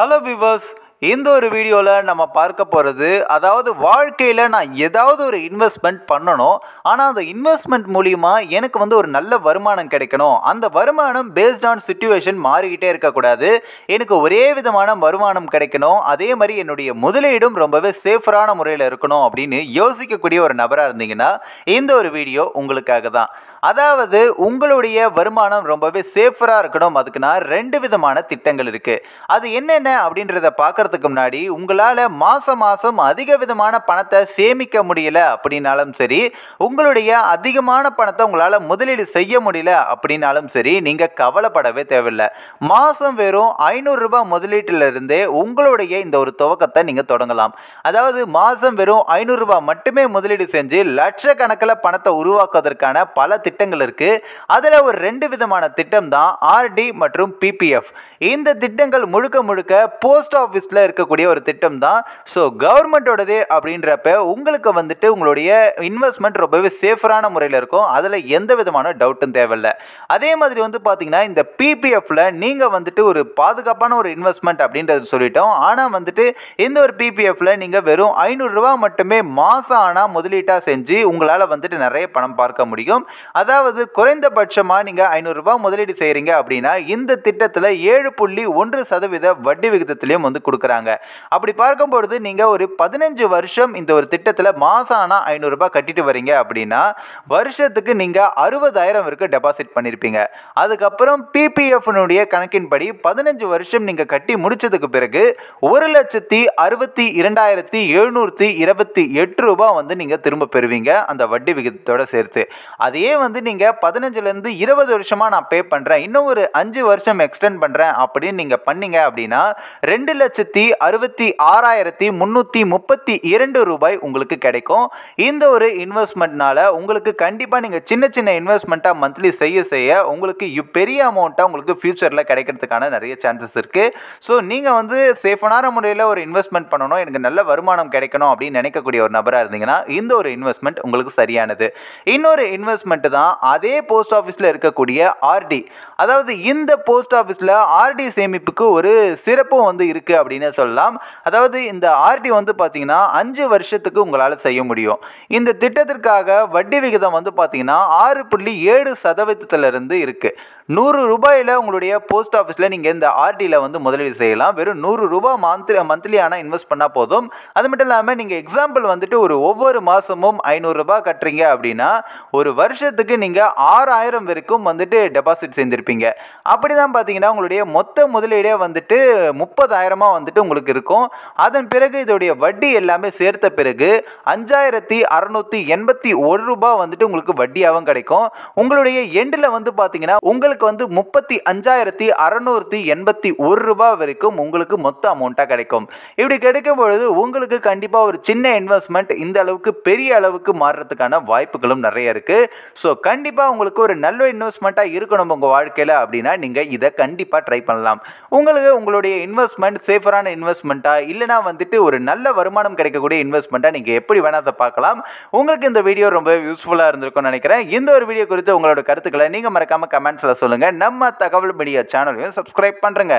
hello viewers இந்த ஒரு வீடியோவில் நம்ம பார்க்க போகிறது அதாவது வாழ்க்கையில் நான் ஏதாவது ஒரு இன்வெஸ்ட்மெண்ட் பண்ணணும் ஆனால் அந்த இன்வெஸ்ட்மெண்ட் மூலிமா எனக்கு வந்து ஒரு நல்ல வருமானம் கிடைக்கணும் அந்த வருமானம் பேஸ்ட் ஆன் சுச்சுவேஷன் மாறிக்கிட்டே இருக்கக்கூடாது எனக்கு ஒரே விதமான வருமானம் கிடைக்கணும் அதே மாதிரி என்னுடைய முதலீடும் ரொம்பவே சேஃபரான முறையில் இருக்கணும் அப்படின்னு யோசிக்கக்கூடிய ஒரு நபராக இருந்தீங்கன்னா இந்த ஒரு வீடியோ உங்களுக்காக தான் அதாவது உங்களுடைய வருமானம் ரொம்பவே சேஃபராக இருக்கணும் அதுக்குன்னா ரெண்டு விதமான திட்டங்கள் இருக்குது அது என்னென்ன அப்படின்றத பார்க்கறதுக்கு முன்னாடி உங்களால் மாதம் மாதம் அதிக விதமான பணத்தை சேமிக்க முடியல அப்படின்னாலும் சரி உங்களுடைய அதிகமான பணத்தை உங்களால் முதலீடு செய்ய முடியல அப்படின்னாலும் சரி நீங்கள் கவலைப்படவே தேவையில்லை மாதம் வெறும் ஐநூறுரூபா முதலீட்டிலிருந்தே உங்களுடைய இந்த ஒரு துவக்கத்தை நீங்கள் தொடங்கலாம் அதாவது மாதம் வெறும் ஐநூறுரூபா மட்டுமே முதலீடு செஞ்சு லட்சக்கணக்கில் பணத்தை உருவாக்குவதற்கான பல திட்டங்கள் இருக்குது அதில் ஒரு ரெண்டு விதமான திட்டம் தான் ஆர்டி மற்றும் பிபிஎஃப் இந்த திட்டங்கள் முழுக்க முழுக்க போஸ்ட் ஆஃபீஸில் இருக்கக்கூடிய ஒரு திட்டம் தான் ஸோ கவர்மெண்டோடது அப்படின்றப்ப உங்களுக்கு வந்துட்டு உங்களுடைய இன்வெஸ்ட்மெண்ட் ரொம்பவே சேஃபரான முறையில் இருக்கும் அதில் எந்த விதமான டவுட்டும் தேவையில்லை அதே மாதிரி வந்து பார்த்தீங்கன்னா இந்த பிபிஎஃப்பில் நீங்கள் வந்துட்டு ஒரு பாதுகாப்பான ஒரு இன்வெஸ்ட்மெண்ட் அப்படின்றது சொல்லிட்டோம் ஆனால் வந்துட்டு இந்த ஒரு பிபிஎஃப்பில் நீங்கள் வெறும் ஐநூறுரூவா மட்டுமே மாதம் ஆனால் முதலீட்டாக செஞ்சு உங்களால் வந்துட்டு நிறைய பணம் பார்க்க முடியும் அதாவது குறைந்தபட்சமாக நீங்கள் ஐநூறுரூபா முதலீடு செய்கிறீங்க அப்படின்னா இந்த திட்டத்தில் ஏழு புள்ளி ஒன்று சதவீத வட்டி விகிதத்திலையும் வந்து கொடுக்குறாங்க அப்படி பார்க்கும்பொழுது நீங்கள் ஒரு பதினஞ்சு வருஷம் இந்த ஒரு திட்டத்தில் மாதம் ஆனால் ஐநூறுரூபா கட்டிட்டு வரீங்க அப்படின்னா வருஷத்துக்கு நீங்கள் அறுபதாயிரம் வரைக்கும் டெபாசிட் பண்ணியிருப்பீங்க அதுக்கப்புறம் பிபிஎஃப்னுடைய கணக்கின்படி பதினஞ்சு வருஷம் நீங்கள் கட்டி முடித்ததுக்கு பிறகு ஒரு லட்சத்தி அறுபத்தி இரண்டாயிரத்தி எழுநூற்றி இருபத்தி எட்டு ரூபா வந்து நீங்கள் திரும்ப பெறுவீங்க அந்த வட்டி விகிதத்தோடு சேர்த்து அதையே வந்து வந்து நீங்கள் பதினஞ்சுலேருந்து இருபது வருஷமாக நான் பே பண்ணுறேன் இன்னும் ஒரு அஞ்சு வருஷம் எக்ஸ்டெண்ட் பண்ணுறேன் அப்படின்னு நீங்கள் பண்ணீங்க அப்படின்னா ரெண்டு லட்சத்தி அறுபத்தி ஆறாயிரத்தி முந்நூற்றி முப்பத்தி இரண்டு ரூபாய் உங்களுக்கு கிடைக்கும் இந்த ஒரு இன்வெஸ்ட்மெண்ட்னால உங்களுக்கு கண்டிப்பாக நீங்கள் சின்ன சின்ன இன்வெஸ்ட்மெண்ட்டாக மந்த்லி செய்ய செய்ய உங்களுக்கு பெரிய அமௌண்ட்டாக உங்களுக்கு ஃப்யூச்சரில் கிடைக்கிறதுக்கான நிறைய சான்சஸ் இருக்குது ஸோ நீங்கள் வந்து சேஃபான முறையில் ஒரு இன்வெஸ்ட்மெண்ட் பண்ணணும் எனக்கு நல்ல வருமானம் கிடைக்கணும் அப்படின்னு நினைக்கக்கூடிய ஒரு நபராக இருந்தீங்கன்னா இந்த ஒரு இன்வெஸ்ட்மெண்ட் உங்களுக்கு சரியானது இன்னொரு இன்வெஸ்ட்மெண்ட் தான் தான் அதே போஸ்ட் ஆஃபீஸில் இருக்கக்கூடிய ஆர்டி அதாவது இந்த போஸ்ட் ஆஃபீஸில் ஆர்டி சேமிப்புக்கு ஒரு சிறப்பும் வந்து இருக்குது அப்படின்னு சொல்லலாம் அதாவது இந்த ஆர்டி வந்து பார்த்திங்கன்னா அஞ்சு வருஷத்துக்கு உங்களால் செய்ய முடியும் இந்த திட்டத்திற்காக வட்டி விகிதம் வந்து பார்த்திங்கன்னா ஆறு புள்ளி ஏழு சதவீதத்திலிருந்து இருக்குது நூறு ரூபாயில் உங்களுடைய போஸ்ட் ஆஃபீஸில் நீங்கள் இந்த ஆர்டியில் வந்து முதலீடு செய்யலாம் வெறும் நூறு ரூபா மந்த்லி மந்த்லியான இன்வெஸ்ட் பண்ணால் போதும் அது மட்டும் இல்லாமல் நீங்கள் எக்ஸாம்பிள் வந்துட்டு ஒரு ஒவ்வொரு மாதமும் ஐநூறுரூபா கட்டுறீங்க அப்படின்னா ஒரு வருஷத்துக்கு நீங்கள் ஆறாயிரம் வரைக்கும் வந்துட்டு டெபாசிட் செஞ்சுருப்பீங்க அப்படி தான் பார்த்தீங்கன்னா உங்களுடைய மொத்த முதலீடே வந்துட்டு முப்பதாயிரமாக வந்துட்டு உங்களுக்கு இருக்கும் அதன் பிறகு இதோடைய வட்டி எல்லாமே சேர்த்த பிறகு அஞ்சாயிரத்தி அறநூற்றி எண்பத்தி ஒரு ரூபா வந்துட்டு உங்களுக்கு வட்டியாகவும் கிடைக்கும் உங்களுடைய எண்டில் வந்து பார்த்தீங்கன்னா உங்களுக்கு உங்களுக்கு வந்து முப்பத்தி அஞ்சாயிரத்தி அறநூற்றி எண்பத்தி ஒரு ரூபா வரைக்கும் உங்களுக்கு மொத்த அமௌண்ட்டாக கிடைக்கும் இப்படி கிடைக்கும் பொழுது உங்களுக்கு கண்டிப்பாக ஒரு சின்ன இன்வெஸ்ட்மெண்ட் இந்த அளவுக்கு பெரிய அளவுக்கு மாறுறதுக்கான வாய்ப்புகளும் நிறைய இருக்குது ஸோ கண்டிப்பாக உங்களுக்கு ஒரு நல்ல இன்வெஸ்ட்மெண்ட்டாக இருக்கணும் உங்கள் வாழ்க்கையில் அப்படின்னா நீங்கள் இதை கண்டிப்பாக ட்ரை பண்ணலாம் உங்களுக்கு உங்களுடைய இன்வெஸ்ட்மெண்ட் சேஃபரான இன்வெஸ்ட்மெண்ட்டாக இல்லைனா வந்துட்டு ஒரு நல்ல வருமானம் கிடைக்கக்கூடிய இன்வெஸ்ட்மெண்ட்டாக நீங்கள் எப்படி வேணால் பார்க்கலாம் உங்களுக்கு இந்த வீடியோ ரொம்ப யூஸ்ஃபுல்லாக இருந்திருக்கும்னு நினைக்கிறேன் இந்த ஒரு வீடியோ குறித்து உங்களோட கருத்துக்களை நீங்கள் மறக்காமல் கமெண்ட்ஸில் சொல்லுங்கள் சொல்லுங்கள் நம்ம தகவல் மீடியா சேனலையும் சப்ஸ்கிரைப் பண்ணுறேங்க